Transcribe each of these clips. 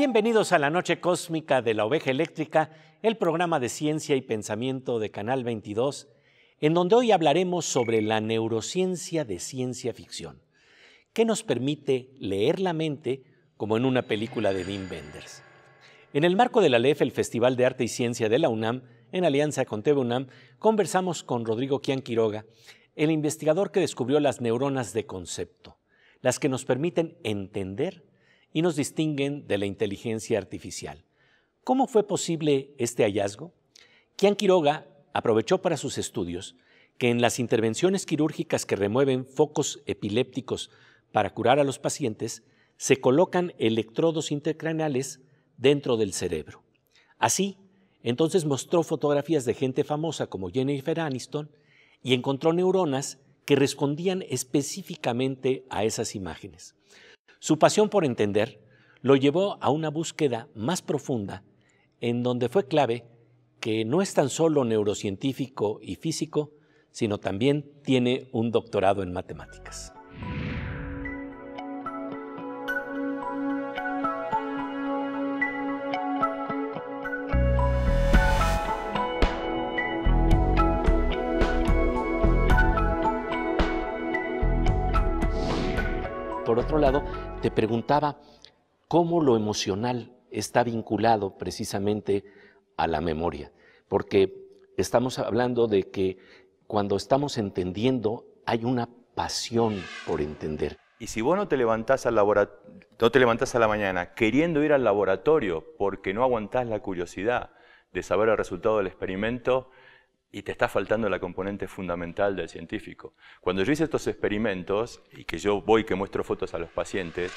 Bienvenidos a la Noche Cósmica de la Oveja Eléctrica, el programa de ciencia y pensamiento de Canal 22, en donde hoy hablaremos sobre la neurociencia de ciencia ficción, que nos permite leer la mente como en una película de Dean Benders? En el marco de la LEF, el Festival de Arte y Ciencia de la UNAM, en alianza con TV conversamos con Rodrigo Quian Quiroga, el investigador que descubrió las neuronas de concepto, las que nos permiten entender y nos distinguen de la inteligencia artificial. ¿Cómo fue posible este hallazgo? Kian Quiroga aprovechó para sus estudios que en las intervenciones quirúrgicas que remueven focos epilépticos para curar a los pacientes, se colocan electrodos intracraneales dentro del cerebro. Así, entonces mostró fotografías de gente famosa como Jennifer Aniston y encontró neuronas que respondían específicamente a esas imágenes. Su pasión por entender lo llevó a una búsqueda más profunda en donde fue clave que no es tan solo neurocientífico y físico, sino también tiene un doctorado en matemáticas. por otro lado, te preguntaba cómo lo emocional está vinculado precisamente a la memoria, porque estamos hablando de que cuando estamos entendiendo hay una pasión por entender. Y si vos no te levantás no te levantás a la mañana queriendo ir al laboratorio porque no aguantás la curiosidad de saber el resultado del experimento, y te está faltando la componente fundamental del científico. Cuando yo hice estos experimentos, y que yo voy que muestro fotos a los pacientes,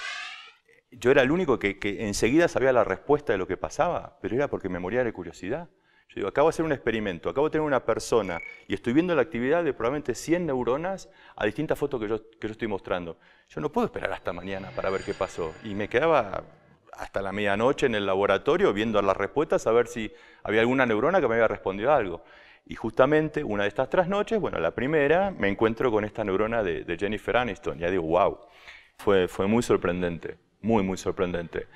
yo era el único que, enseguida sabía la respuesta de lo que pasaba, pero era porque me moría de curiosidad. Yo digo, acabo de hacer un experimento, acabo de tener una persona y estoy viendo la actividad de probablemente 100 neuronas a distintas fotos que yo, que yo estoy mostrando. Yo no puedo esperar hasta mañana para ver qué pasó. Y me quedaba hasta la medianoche en el laboratorio viendo las respuestas a ver si había alguna neurona que me había respondido a algo. Y justamente una de estas tres noches, bueno, la primera, me encuentro con esta neurona de, Jennifer Aniston. Ya digo, wow, fue, fue muy sorprendente, muy, muy sorprendente.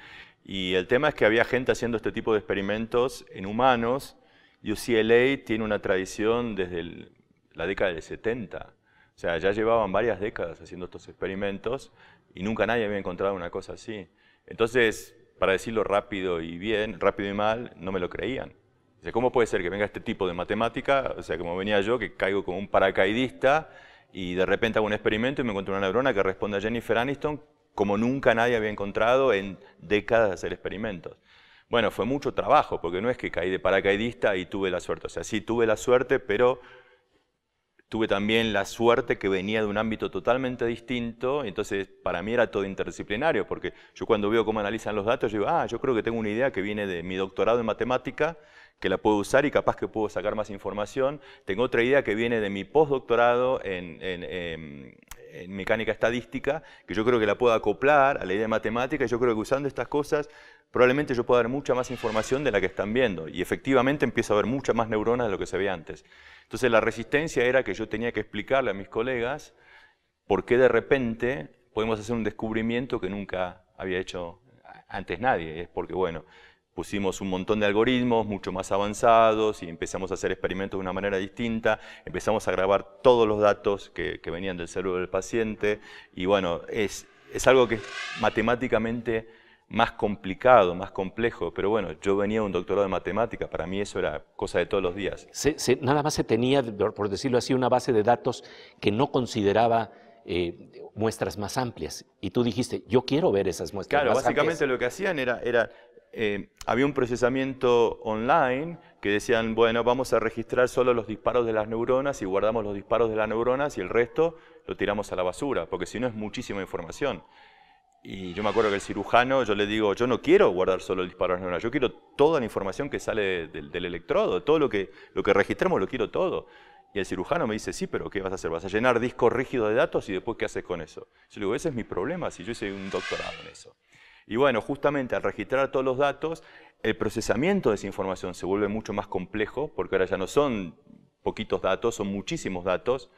Y el tema es que había gente haciendo este tipo de experimentos en humanos. UCLA tiene una tradición desde la década del 70. O sea, ya llevaban varias décadas haciendo estos experimentos y nunca nadie había encontrado una cosa así. Entonces, para decirlo rápido y bien, rápido y mal, no me lo creían. ¿cómo puede ser que venga este tipo de matemática? O sea, como venía yo, que caigo como un paracaidista y de repente hago un experimento y me encuentro una neurona que responde a Jennifer Aniston como nunca nadie había encontrado en décadas de hacer experimentos. Bueno, fue mucho trabajo, porque no es que caí de paracaidista y tuve la suerte. O sea, sí tuve la suerte, pero tuve también la suerte que venía de un ámbito totalmente distinto, entonces para mí era todo interdisciplinario, porque yo cuando veo cómo analizan los datos, yo digo, ah, yo creo que tengo una idea que viene de mi doctorado en matemática, que la puedo usar y capaz que puedo sacar más información. Tengo otra idea que viene de mi postdoctorado en, em, en, mecánica estadística, que yo creo que la puedo acoplar a la idea de matemática y yo creo que usando estas cosas probablemente yo pueda dar mucha más información de la que están viendo y efectivamente empiezo a haber muchas más neuronas de lo que se veía antes. Entonces la resistencia era que yo tenía que explicarle a mis colegas por qué de repente podemos hacer un descubrimiento que nunca había hecho antes nadie. Es porque, bueno, pusimos un montón de algoritmos mucho más avanzados y empezamos a hacer experimentos de una manera distinta, empezamos a grabar todos los datos que, venían del cerebro del paciente y bueno, es, es algo que es matemáticamente más complicado, más complejo, pero bueno, yo venía de un doctorado de matemática, para mí eso era cosa de todos los días. nada más se tenía, por decirlo así, una base de datos que no consideraba eh, muestras más amplias. Y tú dijiste, yo quiero ver esas muestras más amplias. Claro, básicamente lo que hacían era, eh, había un procesamiento online que decían, bueno, vamos a registrar solo los disparos de las neuronas y guardamos los disparos de las neuronas y el resto lo tiramos a la basura, porque si no es muchísima información. Y yo me acuerdo que el cirujano, yo le digo, yo no quiero guardar solo el disparo de las neuronas, yo quiero toda la información que sale del, electrodo, todo lo que, lo que registramos lo quiero todo. Y el cirujano me dice, sí, pero ¿qué vas a hacer? ¿Vas a llenar disco rígido de datos y después qué haces con eso? Yo le digo, ese es mi problema si yo hice un doctorado en eso. Y bueno, justamente al registrar todos los datos, el procesamiento de esa información se vuelve mucho más complejo, porque ahora ya no son poquitos datos, son muchísimos datos,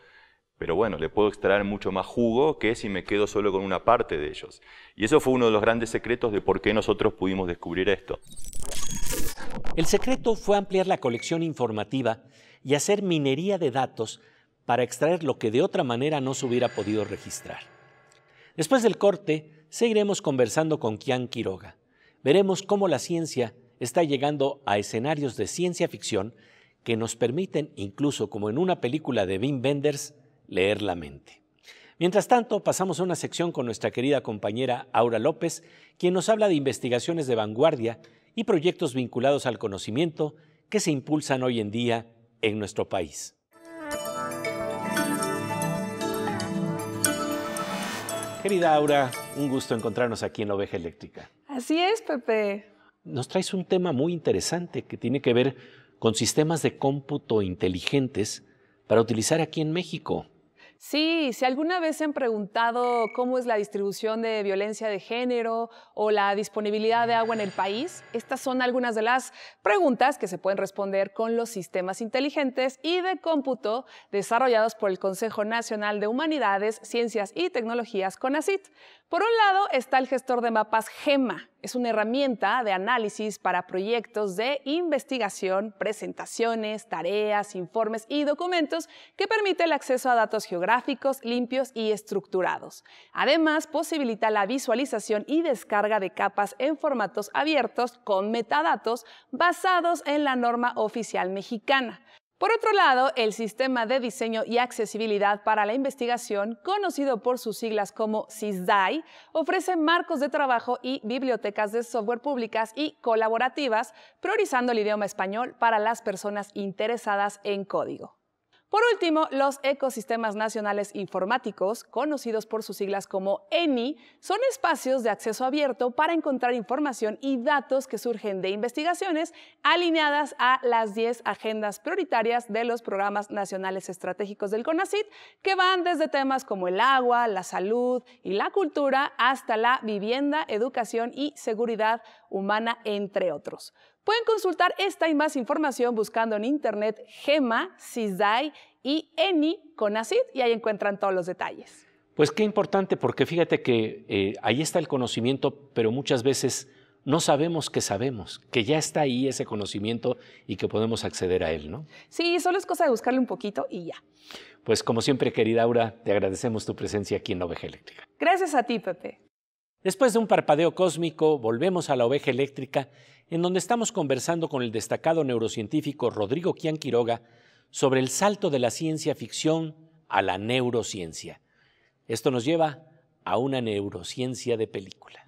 pero bueno, le puedo extraer mucho más jugo que si me quedo solo con una parte de ellos. Y eso fue uno de los grandes secretos de por qué nosotros pudimos descubrir esto. El secreto fue ampliar la colección informativa y hacer minería de datos para extraer lo que de otra manera no se hubiera podido registrar. Después del corte, seguiremos conversando con Kian Quiroga. Veremos cómo la ciencia está llegando a escenarios de ciencia ficción que nos permiten, incluso como en una película de Wim Benders, leer la mente. Mientras tanto, pasamos a una sección con nuestra querida compañera Aura López, quien nos habla de investigaciones de vanguardia y proyectos vinculados al conocimiento que se impulsan hoy en día en nuestro país. Querida Aura, un gusto encontrarnos aquí en Oveja Eléctrica. Así es, Pepe. Nos traes un tema muy interesante que tiene que ver con sistemas de cómputo inteligentes para utilizar aquí en México. Sí, si alguna vez se han preguntado cómo es la distribución de violencia de género o la disponibilidad de agua en el país, estas son algunas de las preguntas que se pueden responder con los sistemas inteligentes y de cómputo desarrollados por el Consejo Nacional de Humanidades, Ciencias y Tecnologías, CONACIT. Por un lado está el gestor de mapas GEMA. Es una herramienta de análisis para proyectos de investigación, presentaciones, tareas, informes y documentos que permite el acceso a datos geográficos limpios y estructurados. Además, posibilita la visualización y descarga de capas en formatos abiertos con metadatos basados en la norma oficial mexicana. Por otro lado, el Sistema de Diseño y Accesibilidad para la Investigación, conocido por sus siglas como SISDAI, ofrece marcos de trabajo y bibliotecas de software públicas y colaborativas, priorizando el idioma español para las personas interesadas en código. Por último, los ecosistemas nacionales informáticos, conocidos por sus siglas como ENI, son espacios de acceso abierto para encontrar información y datos que surgen de investigaciones alineadas a las 10 agendas prioritarias de los programas nacionales estratégicos del CONACYT, que van desde temas como el agua, la salud y la cultura hasta la vivienda, educación y seguridad humana, entre otros. Pueden consultar esta y más información buscando en internet GEMA, CISDAI y ENI con ACID y ahí encuentran todos los detalles. Pues qué importante, porque fíjate que eh, ahí está el conocimiento, pero muchas veces no sabemos que sabemos, que ya está ahí ese conocimiento y que podemos acceder a él, ¿no? Sí, solo es cosa de buscarle un poquito y ya. Pues como siempre, querida Aura, te agradecemos tu presencia aquí en La Oveja Eléctrica. Gracias a ti, Pepe. Después de un parpadeo cósmico, volvemos a la Oveja Eléctrica en donde estamos conversando con el destacado neurocientífico Rodrigo Quian Quiroga sobre el salto de la ciencia ficción a la neurociencia. Esto nos lleva a una neurociencia de película.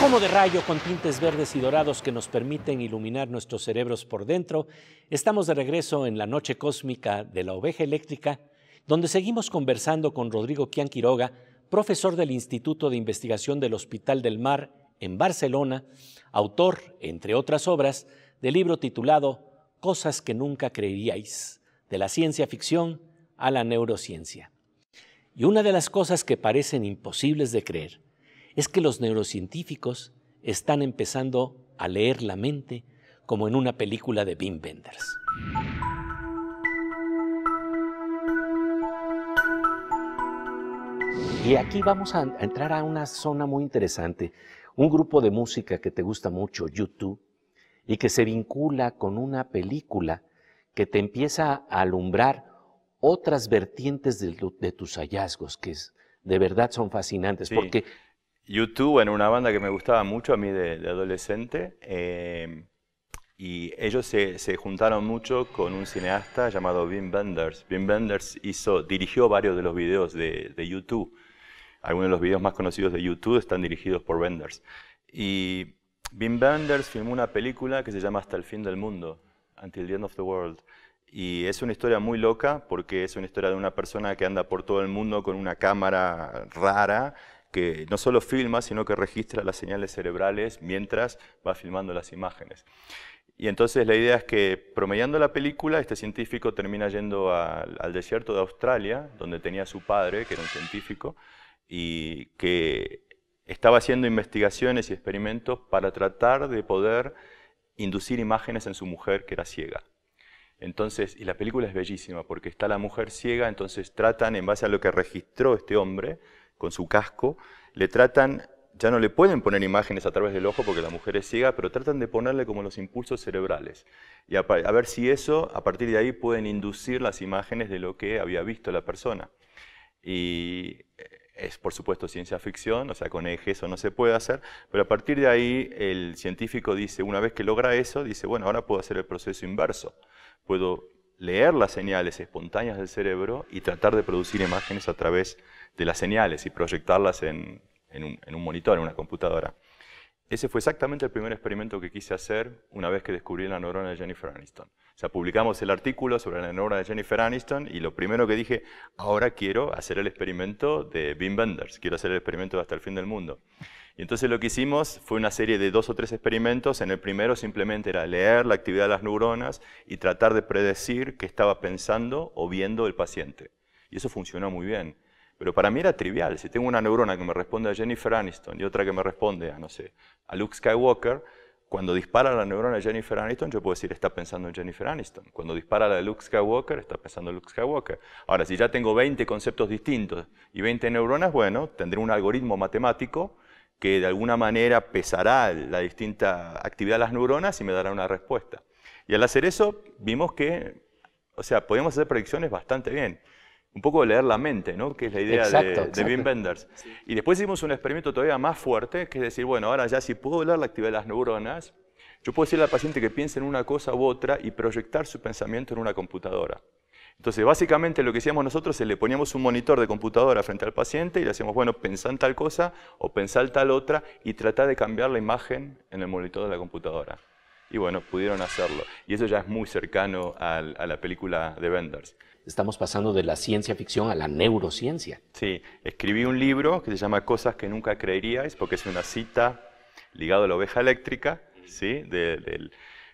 Como de rayo con tintes verdes y dorados que nos permiten iluminar nuestros cerebros por dentro, estamos de regreso en la noche cósmica de la oveja eléctrica, donde seguimos conversando con Rodrigo Quian Quiroga, profesor del Instituto de Investigación del Hospital del Mar en Barcelona, autor, entre otras obras, del libro titulado Cosas que nunca creeríais, de la ciencia ficción a la neurociencia. Y una de las cosas que parecen imposibles de creer es que los neurocientíficos están empezando a leer la mente como en una película de Wim Benders. Y aquí vamos a entrar a una zona muy interesante. Un grupo de música que te gusta mucho, YouTube, y que se vincula con una película que te empieza a alumbrar otras vertientes de, tus hallazgos, que es, de verdad son fascinantes, porque YouTube en una banda que me gustaba mucho a mí de, adolescente. Eh, y ellos se, juntaron mucho con un cineasta llamado Wim Benders Wim Benders hizo, dirigió varios de los videos de, de YouTube. Algunos de los videos más conocidos de YouTube están dirigidos por Benders Y Wim Benders filmó una película que se llama Hasta el fin del mundo, Until the End of the World. Y es una historia muy loca porque es una historia de una persona que anda por todo el mundo con una cámara rara que no solo filma, sino que registra las señales cerebrales mientras va filmando las imágenes. Y entonces la idea es que, promediando la película, este científico termina yendo al desierto de Australia, donde tenía su padre, que era un científico, y que estaba haciendo investigaciones y experimentos para tratar de poder inducir imágenes en su mujer, que era ciega. Entonces, y la película es bellísima, porque está la mujer ciega, entonces tratan, en base a lo que registró este hombre, con su casco, le tratan, ya no le pueden poner imágenes a través del ojo porque la mujer es ciega, pero tratan de ponerle como los impulsos cerebrales. Y a, ver si eso, a partir de ahí, pueden inducir las imágenes de lo que había visto la persona. Y eh, es por supuesto ciencia ficción, o sea, con eje eso no se puede hacer, pero a partir de ahí el científico dice, una vez que logra eso, dice, bueno, ahora puedo hacer el proceso inverso. Puedo leer las señales espontáneas del cerebro y tratar de producir imágenes a través de las señales y proyectarlas en, un, monitor, en una computadora. Ese fue exactamente el primer experimento que quise hacer una vez que descubrí la neurona de Jennifer Aniston. O sea, publicamos el artículo sobre la neurona de Jennifer Aniston y lo primero que dije, ahora quiero hacer el experimento de Wim Wenders, quiero hacer el experimento de hasta el fin del mundo. Y entonces lo que hicimos fue una serie de dos o tres experimentos. En el primero simplemente era leer la actividad de las neuronas y tratar de predecir qué estaba pensando o viendo el paciente. Y eso funcionó muy bien. Pero para mí era trivial. Si tengo una neurona que me responde a Jennifer Aniston y otra que me responde a, no sé, a Luke Skywalker, cuando dispara la neurona de Jennifer Aniston, yo puedo decir está pensando en Jennifer Aniston. Cuando dispara la de Luke Skywalker, está pensando en Luke Skywalker. Ahora, si ya tengo 20 conceptos distintos y 20 neuronas, bueno, tendré un algoritmo matemático que de alguna manera pesará la distinta actividad de las neuronas y me dará una respuesta. Y al hacer eso, vimos que, o sea, podíamos hacer predicciones bastante bien un poco de leer la mente, ¿no? que es la idea de, de Y después hicimos un experimento todavía más fuerte, que es decir, bueno, ahora ya si puedo leer la actividad de las neuronas, yo puedo decirle al paciente que piense en una cosa u otra y proyectar su pensamiento en una computadora. Entonces, básicamente lo que hacíamos nosotros es le poníamos un monitor de computadora frente al paciente y le hacíamos, bueno, pensá en tal cosa o pensá en tal otra y tratar de cambiar la imagen en el monitor de la computadora. Y bueno, pudieron hacerlo. Y eso ya es muy cercano a la película de Benders estamos pasando de la ciencia ficción a la neurociencia. Sí, escribí un libro que se llama Cosas que nunca creeríais, porque es una cita ligada a la oveja eléctrica, ¿sí? De,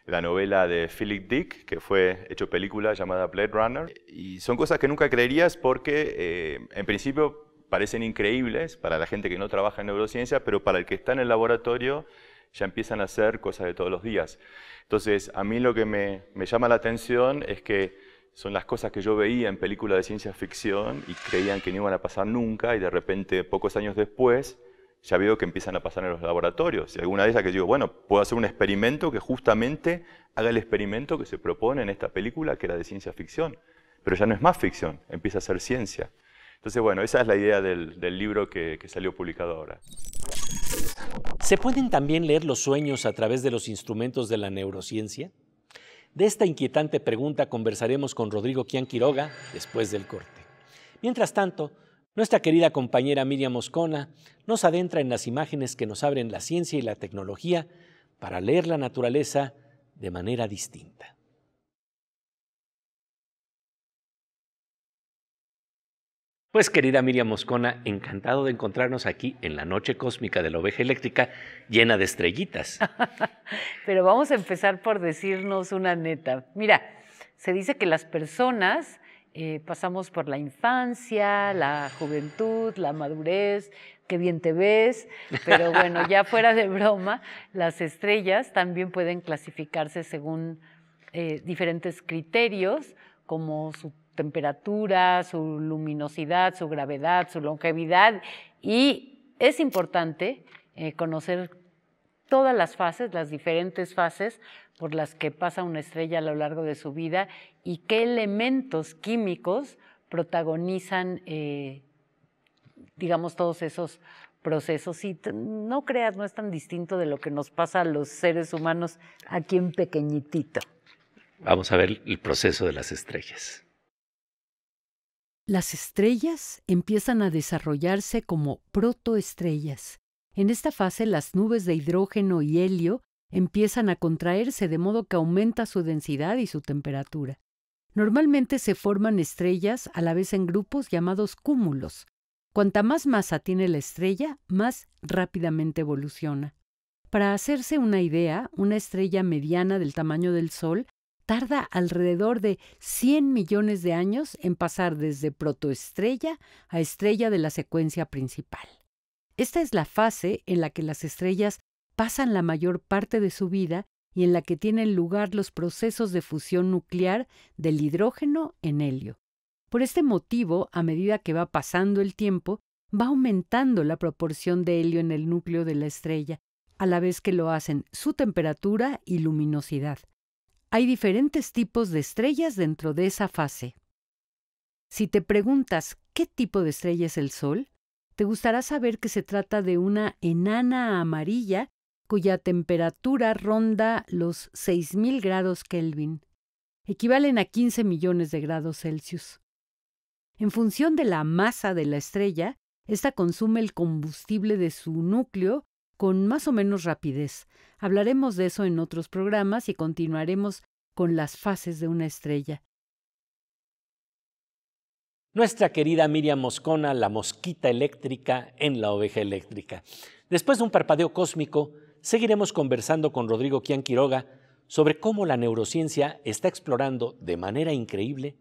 la novela de Philip Dick, que fue hecho película llamada Blade Runner. Y son cosas que nunca creerías porque, eh, en principio, parecen increíbles para la gente que no trabaja en neurociencia, pero para el que está en el laboratorio ya empiezan a hacer cosas de todos los días. Entonces, a mí lo que me llama la atención es que son las cosas que yo veía en películas de ciencia ficción y creían que no iban a pasar nunca y de repente, pocos años después, ya veo que empiezan a pasar en los laboratorios. Y alguna de esas que digo, bueno, puedo hacer un experimento que justamente haga el experimento que se propone en esta película, que era de ciencia ficción. Pero ya no es más ficción, empieza a ser ciencia. Entonces, bueno, esa es la idea del, libro que, que salió publicado ahora. ¿Se pueden también leer los sueños a través de los instrumentos de la neurociencia? De esta inquietante pregunta conversaremos con Rodrigo Quian Quiroga después del corte. Mientras tanto, nuestra querida compañera Miriam Moscona nos adentra en las imágenes que nos abren la ciencia y la tecnología para leer la naturaleza de manera distinta. Pues querida Miriam Moscona, encantado de encontrarnos aquí en la noche cósmica de la oveja eléctrica llena de estrellitas. Pero vamos a empezar por decirnos una neta. Mira, se dice que las personas eh, pasamos por la infancia, la juventud, la madurez, qué bien te ves, pero bueno, ya fuera de broma, las estrellas también pueden clasificarse según eh, diferentes criterios como su temperatura, su luminosidad, su gravedad, su longevidad y es importante eh, conocer todas las fases, las diferentes fases por las que pasa una estrella a lo largo de su vida y qué elementos químicos protagonizan, eh, digamos, todos esos procesos. Y no creas, no es tan distinto de lo que nos pasa a los seres humanos aquí en pequeñitito. Vamos a ver el proceso de las estrellas. Las estrellas empiezan a desarrollarse como protoestrellas. En esta fase las nubes de hidrógeno y helio empiezan a contraerse de modo que aumenta su densidad y su temperatura. Normalmente se forman estrellas a la vez en grupos llamados cúmulos. Cuanta más masa tiene la estrella, más rápidamente evoluciona. Para hacerse una idea, una estrella mediana del tamaño del Sol tarda alrededor de 100 millones de años en pasar desde protoestrella a estrella de la secuencia principal. Esta es la fase en la que las estrellas pasan la mayor parte de su vida y en la que tienen lugar los procesos de fusión nuclear del hidrógeno en helio. Por este motivo, a medida que va pasando el tiempo, va aumentando la proporción de helio en el núcleo de la estrella, a la vez que lo hacen su temperatura y luminosidad. Hay diferentes tipos de estrellas dentro de esa fase. Si te preguntas qué tipo de estrella es el Sol, te gustará saber que se trata de una enana amarilla cuya temperatura ronda los 6.000 grados Kelvin, equivalen a 15 millones de grados Celsius. En función de la masa de la estrella, ésta consume el combustible de su núcleo con más o menos rapidez. Hablaremos de eso en otros programas y continuaremos con las fases de una estrella. Nuestra querida Miriam Moscona, la mosquita eléctrica en la oveja eléctrica. Después de un parpadeo cósmico, seguiremos conversando con Rodrigo Quian Quiroga sobre cómo la neurociencia está explorando de manera increíble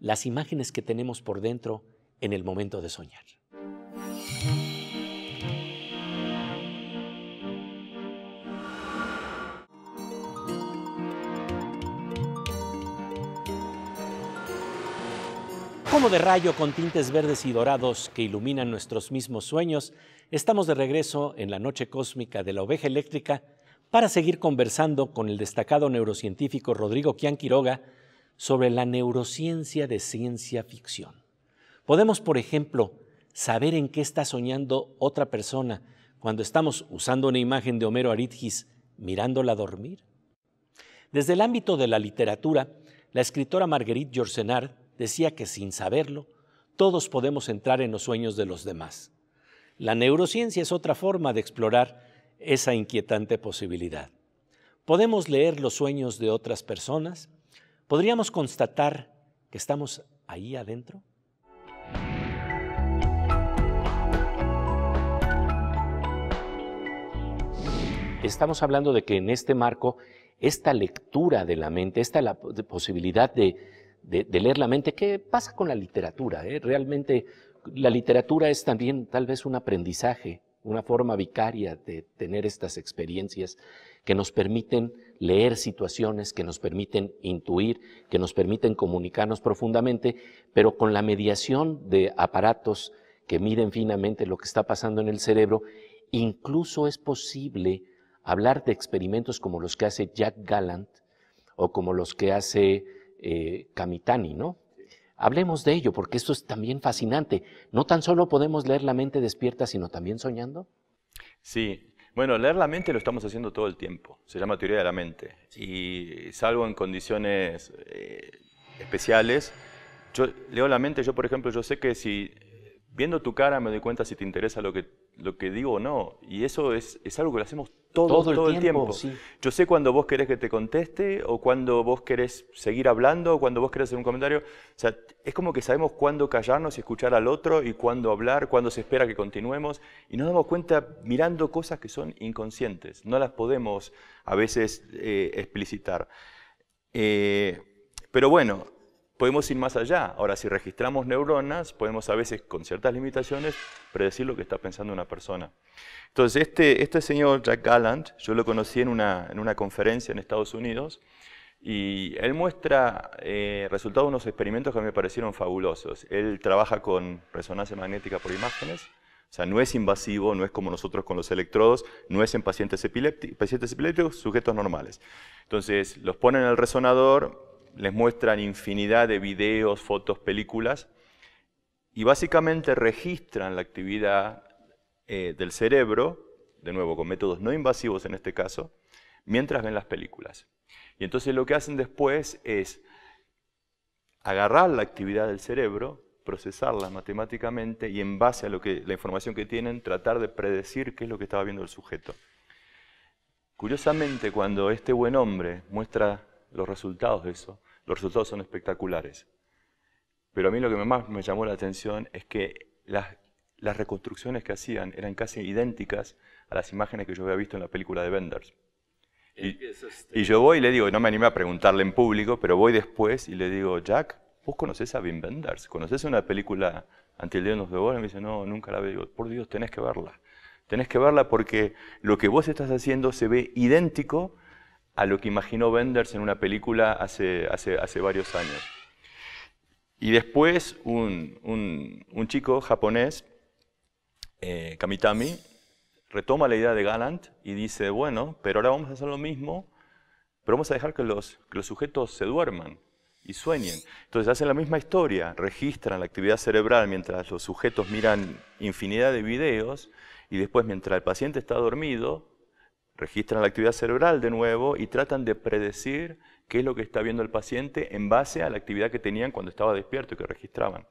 las imágenes que tenemos por dentro en el momento de soñar. Como de rayo con tintes verdes y dorados que iluminan nuestros mismos sueños, estamos de regreso en la noche cósmica de la oveja eléctrica para seguir conversando con el destacado neurocientífico Rodrigo Quian Quiroga sobre la neurociencia de ciencia ficción. Podemos, por ejemplo, saber en qué está soñando otra persona cuando estamos usando una imagen de Homero Aritgis mirándola dormir. Desde el ámbito de la literatura, la escritora Marguerite Yourcenar decía que sin saberlo, todos podemos entrar en los sueños de los demás. La neurociencia es otra forma de explorar esa inquietante posibilidad. Podemos leer los sueños de otras personas. Podríamos constatar que estamos ahí adentro. Estamos hablando de que en este marco, esta lectura de la mente, esta la posibilidad de, de, leer la mente. ¿Qué pasa con la literatura? Eh? Realmente la literatura es también tal vez un aprendizaje, una forma vicaria de tener estas experiencias que nos permiten leer situaciones, que nos permiten intuir, que nos permiten comunicarnos profundamente, pero con la mediación de aparatos que miden finamente lo que está pasando en el cerebro, incluso es posible hablar de experimentos como los que hace Jack Gallant o como los que hace Camitani, eh, ¿no? Hablemos de ello, porque esto es también fascinante. No tan solo podemos leer la mente despierta, sino también soñando. Sí, bueno, leer la mente lo estamos haciendo todo el tiempo. Se llama teoría de la mente. Y salvo en condiciones eh, especiales, yo leo la mente, yo por ejemplo, yo sé que si viendo tu cara me doy cuenta si te interesa lo que lo que digo o no. Y eso es, algo que lo hacemos todo, todo, el tiempo. Yo sé cuando vos querés que te conteste o cuando vos querés seguir hablando o cuando vos querés hacer un comentario. O sea, es como que sabemos cuándo callarnos y escuchar al otro y cuándo hablar, cuándo se espera que continuemos. Y nos damos cuenta mirando cosas que son inconscientes. No las podemos a veces eh, explicitar. Eh, pero bueno, podemos ir más allá. Ahora, si registramos neuronas, podemos a veces, con ciertas limitaciones, predecir lo que está pensando una persona. Entonces, este, este señor Jack Gallant, yo lo conocí en una, en una conferencia en Estados Unidos, y él muestra eh, resultados de unos experimentos que me parecieron fabulosos. Él trabaja con resonancia magnética por imágenes, o sea, no es invasivo, no es como nosotros con los electrodos, no es en pacientes, epilépticos, pacientes epilépticos, sujetos normales. Entonces, los ponen en el resonador, les muestran infinidad de videos, fotos, películas, y básicamente registran la actividad eh, del cerebro, de nuevo con métodos no invasivos en este caso, mientras ven las películas. Y entonces lo que hacen después es agarrar la actividad del cerebro, procesarla matemáticamente y en base a lo que, la información que tienen, tratar de predecir qué es lo que estaba viendo el sujeto. Curiosamente, cuando este buen hombre muestra los resultados de eso, los resultados son espectaculares. Pero a mí lo que más me llamó la atención es que las, reconstrucciones que hacían eran casi idénticas a las imágenes que yo había visto en la película de Benders. Y, yo voy y le digo, no me animé a preguntarle en público, pero voy después y le digo, Jack, ¿vos conocés a Wim Benders? ¿Conoces una película el Dios de Y me dice, no, nunca la veo. Por Dios, tenés que verla. Tenés que verla porque lo que vos estás haciendo se ve idéntico a lo que imaginó Benders en una película hace, varios años. Y después un, chico japonés, eh, Kamitami, retoma la idea de Gallant y dice, bueno, pero ahora vamos a hacer lo mismo, pero vamos a dejar que los, que los sujetos se duerman y sueñen. Entonces hacen la misma historia, registran la actividad cerebral mientras los sujetos miran infinidad de videos y después mientras el paciente está dormido, registran la actividad cerebral de nuevo y tratan de predecir qué es lo que está viendo el paciente en base a la actividad que tenían cuando estaba despierto y que registraban.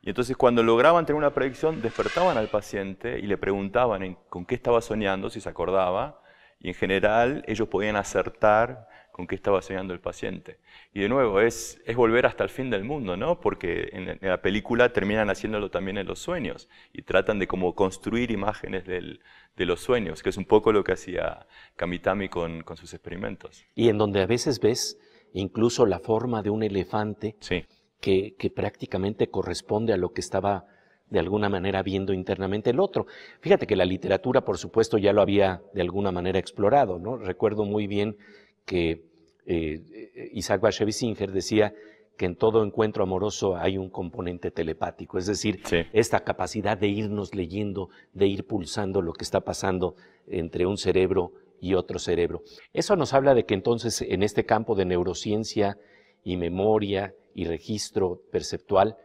Y entonces cuando lograban tener una predicción, despertaban al paciente y le preguntaban con qué estaba soñando, si se acordaba, y en general ellos podían acertar con qué estaba soñando el paciente. Y de nuevo, es, volver hasta el fin del mundo, ¿no? Porque en, la película terminan haciéndolo también en los sueños y tratan de como construir imágenes de los sueños, que es un poco lo que hacía Kamitami con, sus experimentos. Y en donde a veces ves incluso la forma de un elefante que, que prácticamente corresponde a lo que estaba de alguna manera viendo internamente el otro. Fíjate que la literatura, por supuesto, ya lo había de alguna manera explorado, ¿no? Recuerdo muy bien que eh, eh, Isaac Bashevis decía que en todo encuentro amoroso hay un componente telepático, es decir, esta capacidad de irnos leyendo, de ir pulsando lo que está pasando entre un cerebro y otro cerebro. Eso nos habla de que entonces en este campo de neurociencia y memoria y registro perceptual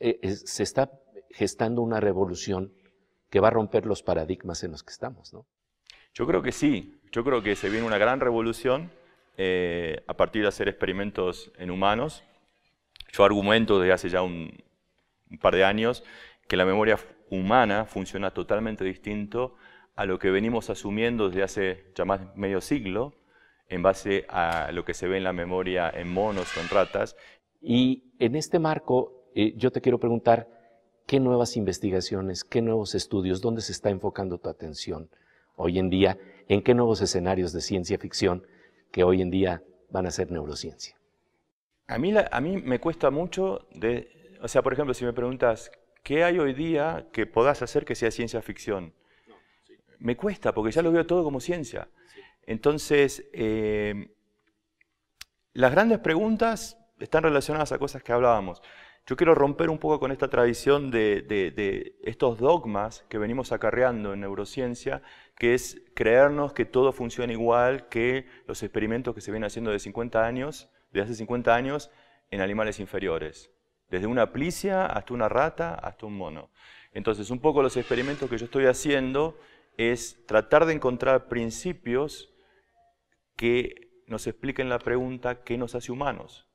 eh, se está gestando una revolución que va a romper los paradigmas en los que estamos, ¿no? Yo creo que sí yo creo que se viene una gran revolución eh, a partir de hacer experimentos en humanos. Yo argumento desde hace ya un, par de años que la memoria humana funciona totalmente distinto a lo que venimos asumiendo desde hace ya más medio siglo en base a lo que se ve en la memoria en monos o en ratas. Y en este marco eh, yo te quiero preguntar, ¿qué nuevas investigaciones, qué nuevos estudios, dónde se está enfocando tu atención? hoy en día, en qué nuevos escenarios de ciencia ficción que hoy en día van a ser neurociencia. A mí, me cuesta mucho, o sea, por ejemplo, si me preguntas, ¿qué hay hoy día que podás hacer que sea ciencia ficción? Me cuesta, porque ya lo veo todo como ciencia. Entonces, eh, las grandes preguntas están relacionadas a cosas que hablábamos. Yo quiero romper un poco con esta tradición de, de estos dogmas que venimos acarreando en neurociencia, que es creernos que todo funciona igual que los experimentos que se vienen haciendo de 50 años, de hace 50 años, en animales inferiores. Desde una plicia hasta una rata, hasta un mono. Entonces, un poco los experimentos que yo estoy haciendo es tratar de encontrar principios que nos expliquen la pregunta ¿qué nos hace humanos?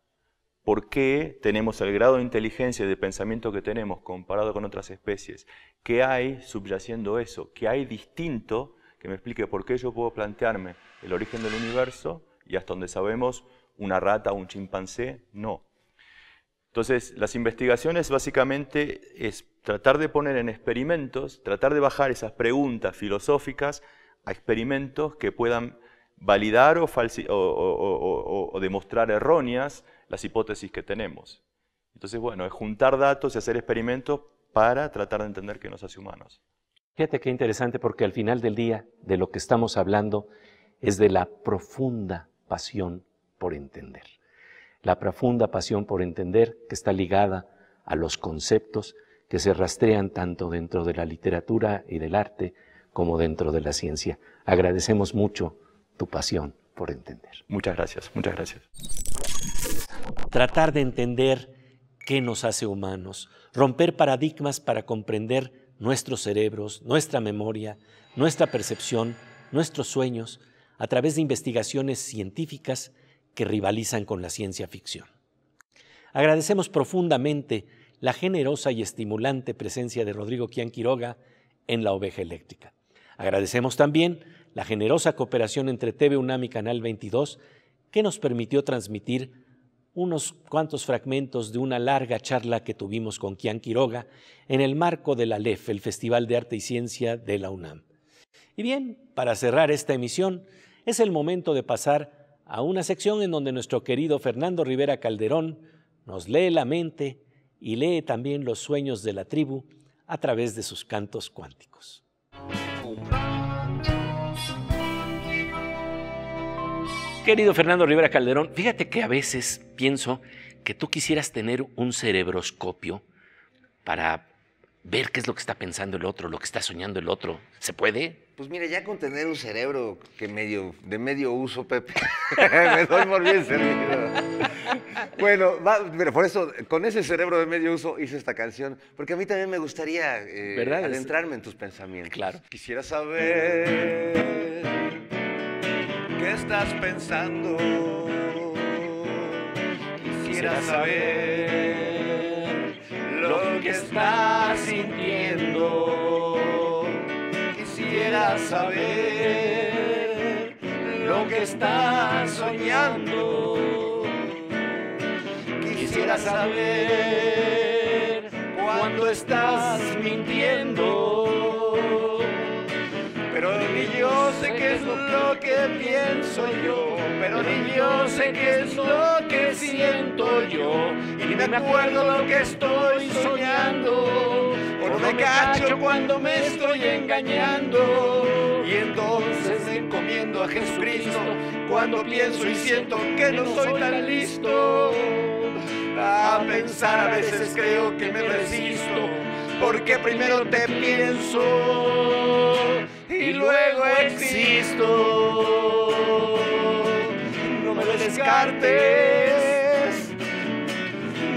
por qué tenemos el grado de inteligencia y de pensamiento que tenemos comparado con otras especies, qué hay subyaciendo eso, qué hay distinto que me explique por qué yo puedo plantearme el origen del universo y hasta donde sabemos una rata o un chimpancé, no. Entonces, las investigaciones básicamente es tratar de poner en experimentos, tratar de bajar esas preguntas filosóficas a experimentos que puedan validar o, o demostrar erróneas las hipótesis que tenemos. Entonces, bueno, es juntar datos y hacer experimentos para tratar de entender qué nos hace humanos. Fíjate qué interesante porque al final del día de lo que estamos hablando es de la profunda pasión por entender. La profunda pasión por entender que está ligada a los conceptos que se rastrean tanto dentro de la literatura y del arte como dentro de la ciencia. Agradecemos mucho tu pasión por entender. Muchas gracias, muchas gracias tratar de entender qué nos hace humanos, romper paradigmas para comprender nuestros cerebros, nuestra memoria, nuestra percepción, nuestros sueños, a través de investigaciones científicas que rivalizan con la ciencia ficción. Agradecemos profundamente la generosa y estimulante presencia de Rodrigo Quian Quiroga en La Oveja Eléctrica. Agradecemos también la generosa cooperación entre TV UNAM y Canal 22 que nos permitió transmitir unos cuantos fragmentos de una larga charla que tuvimos con Kian Quiroga en el marco de la LEF, el Festival de Arte y Ciencia de la UNAM. Y bien, para cerrar esta emisión, es el momento de pasar a una sección en donde nuestro querido Fernando Rivera Calderón nos lee la mente y lee también los sueños de la tribu a través de sus cantos cuánticos. Querido Fernando Rivera Calderón, fíjate que a veces pienso que tú quisieras tener un cerebroscopio para ver qué es lo que está pensando el otro, lo que está soñando el otro. ¿Se puede? Pues mira, ya con tener un cerebro que medio, de medio uso, Pepe, me doy por bueno, por eso, con ese cerebro de medio uso hice esta canción, porque a mí también me gustaría eh, adentrarme en tus pensamientos. Claro. Quisiera saber estás pensando. Quisiera saber lo que estás sintiendo. Quisiera saber lo que estás soñando. Quisiera saber cuando estás mintiendo. lo que pienso yo, pero ni yo sé qué es lo que siento yo, y ni me acuerdo lo que estoy soñando, o no me cacho cuando me estoy engañando. Y entonces encomiendo a Jesucristo cuando pienso y siento que no soy tan listo. A pensar a veces creo que me resisto, porque primero te pienso y luego existo. No me descartes,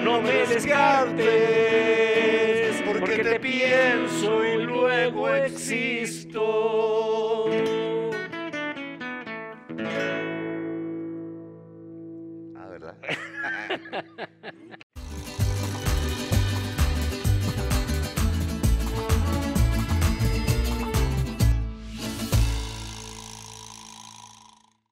no me descartes, porque te pienso y luego existo. Ah, ¿verdad?